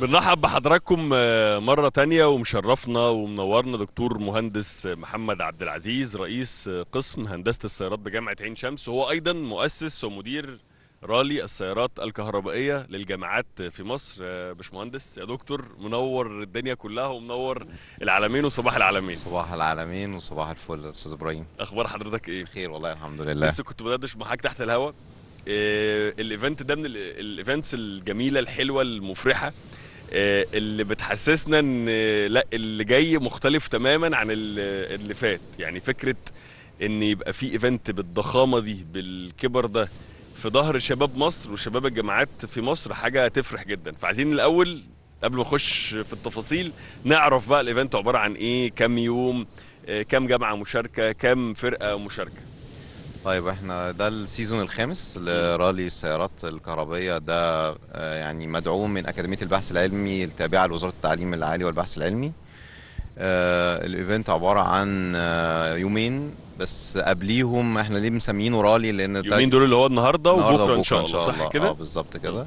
بنرحب بحضراتكم آه، مرة تانية ومشرفنا ومنورنا دكتور مهندس محمد عبد العزيز رئيس آه، قسم هندسة السيارات بجامعة عين شمس وهو أيضا مؤسس ومدير رالي السيارات الكهربائية للجامعات في مصر آه، باشمهندس يا دكتور منور الدنيا كلها ومنور العالمين وصباح العالمين صباح العالمين وصباح الفل أستاذ إبراهيم أخبار حضرتك إيه؟ بخير والله الحمد لله لسه كنت بدردش معاك تحت الهواء الايفنت ده من الايفنتس الجميله الحلوه المفرحه آه، اللي بتحسسنا ان لا اللي جاي مختلف تماما عن اللي فات يعني فكره ان يبقى في ايفنت بالضخامه دي بالكبر ده في ظهر شباب مصر وشباب الجامعات في مصر حاجه تفرح جدا فعايزين الاول قبل ما اخش في التفاصيل نعرف بقى الايفنت عباره عن ايه كام يوم آه، كام جامعه مشاركه كام فرقه مشاركه طيب احنا ده السيزون الخامس لرالي السيارات الكهربية ده آه، يعني مدعوم من اكاديميه البحث العلمي التابعه لوزاره التعليم العالي والبحث العلمي آه، الايفنت عباره عن آه، يومين بس قبليهم احنا ليه مسميينه رالي لان اليومين دول اللي هو النهارده وبكره ان شاء الله صح كده؟ اه بالظبط كده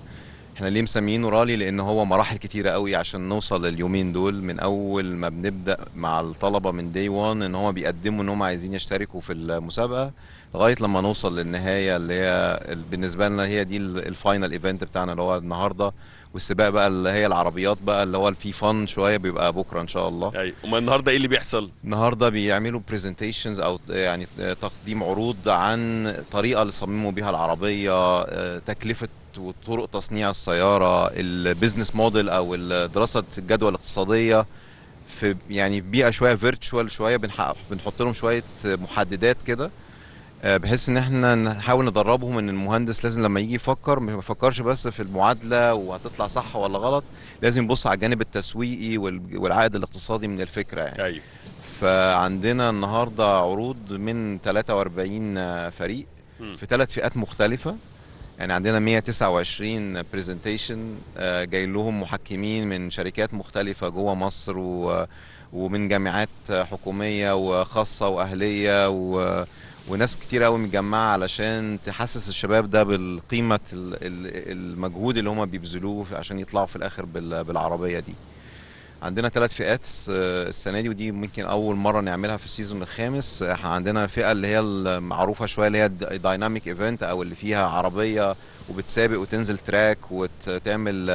احنا ليه مسميينه رالي لان هو مراحل كتيره قوي عشان نوصل لليومين دول من اول ما بنبدا مع الطلبه من دي 1 ان هم بيقدموا ان هم عايزين يشتركوا في المسابقه لغايه لما نوصل للنهايه اللي هي بالنسبه لنا هي دي الفاينل ايفنت بتاعنا اللي هو النهارده والسباق بقى اللي هي العربيات بقى اللي هو في فن شويه بيبقى بكره ان شاء الله ايوه امال النهارده ايه اللي بيحصل النهارده بيعملوا برزنتيشنز او يعني تقديم عروض عن طريقه اللي صمموا بيها العربيه آه، تكلفه وطرق تصنيع السياره البيزنس موديل او دراسه الجدوى الاقتصاديه في يعني بيئه شويه فيرتشوال شويه بنحقق بنحط لهم شويه محددات كده آه، بحيث ان احنا نحاول ندربهم ان المهندس لازم لما يجي يفكر ما يفكرش بس في المعادله وهتطلع صح ولا غلط لازم يبص على الجانب التسويقي والعائد الاقتصادي من الفكره يعني أيوة. فعندنا النهارده عروض من 43 فريق في ثلاث فئات مختلفه يعني عندنا 129 برزنتيشن آه، جاي لهم محكمين من شركات مختلفة جوه مصر ومن جامعات حكومية وخاصة وأهلية و وناس كتير قوي متجمعه علشان تحسس الشباب ده بالقيمه المجهود اللي هم بيبذلوه عشان يطلعوا في الاخر بالعربيه دي عندنا ثلاث فئات آه، السنه دي ودي ممكن اول مره نعملها في السيزون الخامس عندنا فئه اللي هي المعروفه شويه اللي هي الدايناميك ايفنت او اللي فيها عربيه وبتسابق وتنزل تراك وتعمل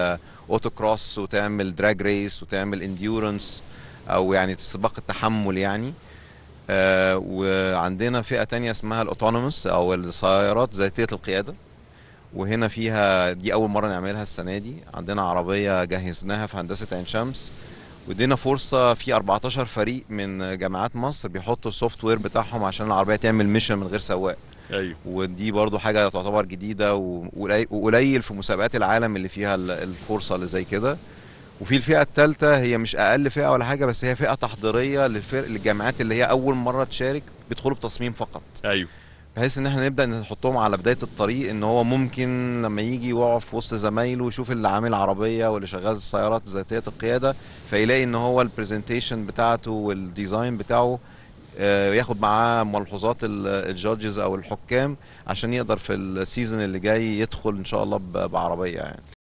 اوتو آه، كروس وتعمل دراج ريس وتعمل انديورنس او يعني سباق التحمل يعني آه، وعندنا فئه تانية اسمها الاوتونوموس او السيارات ذاتيه القياده وهنا فيها دي اول مره نعملها السنه دي عندنا عربيه جهزناها في هندسه عين شمس وادينا فرصه في 14 فريق من جامعات مصر بيحطوا السوفت وير بتاعهم عشان العربيه تعمل ميشن من غير سواق ايوه ودي برضو حاجه تعتبر جديده وقليل في مسابقات العالم اللي فيها الفرصه اللي زي كده وفي الفئه الثالثه هي مش اقل فئه ولا حاجه بس هي فئه تحضيريه للفرق للجامعات اللي هي اول مره تشارك بيدخلوا بتصميم فقط ايوه بحيث ان احنا نبدا نحطهم على بدايه الطريق ان هو ممكن لما يجي يقف في وسط زمايله ويشوف اللي عامل عربيه واللي شغال السيارات ذاتيه القياده فيلاقي ان هو البرزنتيشن بتاعته والديزاين بتاعه آه، ياخد معاه ملحوظات الجادجز او الحكام عشان يقدر في السيزون اللي جاي يدخل ان شاء الله بعربيه يعني